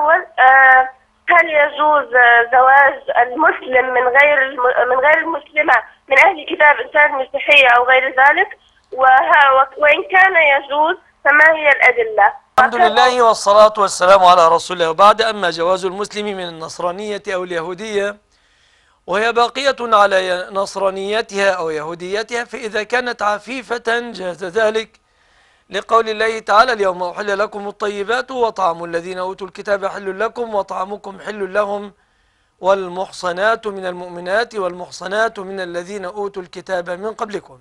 الأول آه، هل يجوز زواج المسلم من غير من غير المسلمة من أهل كتاب إنسان مسيحية أو غير ذلك وإن كان يجوز فما هي الأدلة الحمد لله والصلاة والسلام على رسول الله وبعد أما جواز المسلم من النصرانية أو اليهودية وهي باقية على نصرانيتها أو يهوديتها فإذا كانت عفيفة جاز ذلك لقول الله تعالى اليوم أحل لكم الطيبات وطعام الذين أوتوا الكتاب حل لكم وطعامكم حل لهم والمحصنات من المؤمنات والمحصنات من الذين أوتوا الكتاب من قبلكم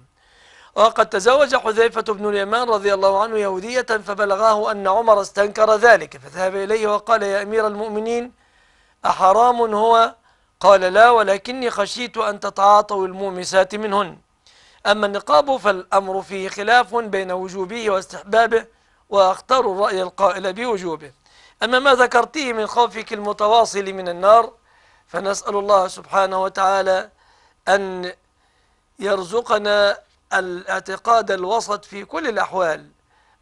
وقد تزوج حذيفة بن اليمان رضي الله عنه يهودية فبلغاه أن عمر استنكر ذلك فذهب إليه وقال يا أمير المؤمنين أحرام هو قال لا ولكني خشيت أن تتعاطوا المومسات منهن أما النقاب فالأمر فيه خلاف بين وجوبه واستحبابه وأختار الرأي القائل بوجوبه أما ما ذكرته من خوفك المتواصل من النار فنسأل الله سبحانه وتعالى أن يرزقنا الاعتقاد الوسط في كل الأحوال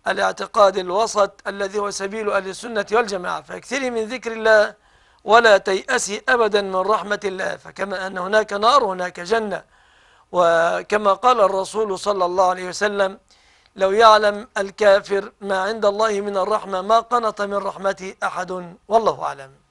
الاعتقاد الوسط الذي هو سبيل أهل السنة والجماعة فاكثري من ذكر الله ولا تيأسي أبدا من رحمة الله فكما أن هناك نار هناك جنة وكما قال الرسول صلى الله عليه وسلم لو يعلم الكافر ما عند الله من الرحمة ما قنط من رحمته أحد والله أعلم